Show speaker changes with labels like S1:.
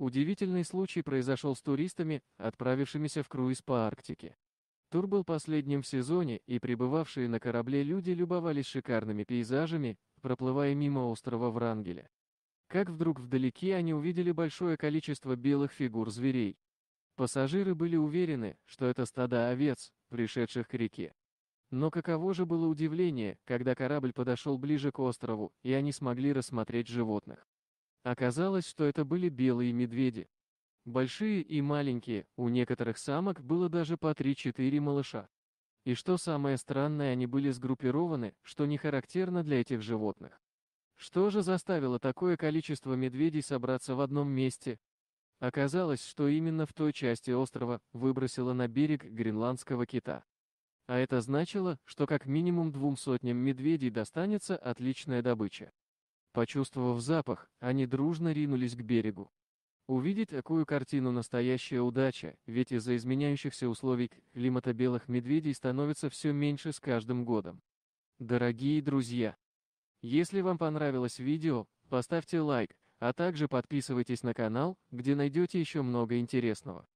S1: Удивительный случай произошел с туристами, отправившимися в круиз по Арктике. Тур был последним в сезоне, и пребывавшие на корабле люди любовались шикарными пейзажами, проплывая мимо острова Врангеля. Как вдруг вдалеке они увидели большое количество белых фигур зверей. Пассажиры были уверены, что это стада овец, пришедших к реке. Но каково же было удивление, когда корабль подошел ближе к острову, и они смогли рассмотреть животных. Оказалось, что это были белые медведи. Большие и маленькие, у некоторых самок было даже по 3-4 малыша. И что самое странное, они были сгруппированы, что не характерно для этих животных. Что же заставило такое количество медведей собраться в одном месте? Оказалось, что именно в той части острова выбросило на берег гренландского кита. А это значило, что как минимум двум сотням медведей достанется отличная добыча. Почувствовав запах, они дружно ринулись к берегу. Увидеть такую картину настоящая удача, ведь из-за изменяющихся условий климата белых медведей становится все меньше с каждым годом. Дорогие друзья! Если вам понравилось видео, поставьте лайк, а также подписывайтесь на канал, где найдете еще много интересного.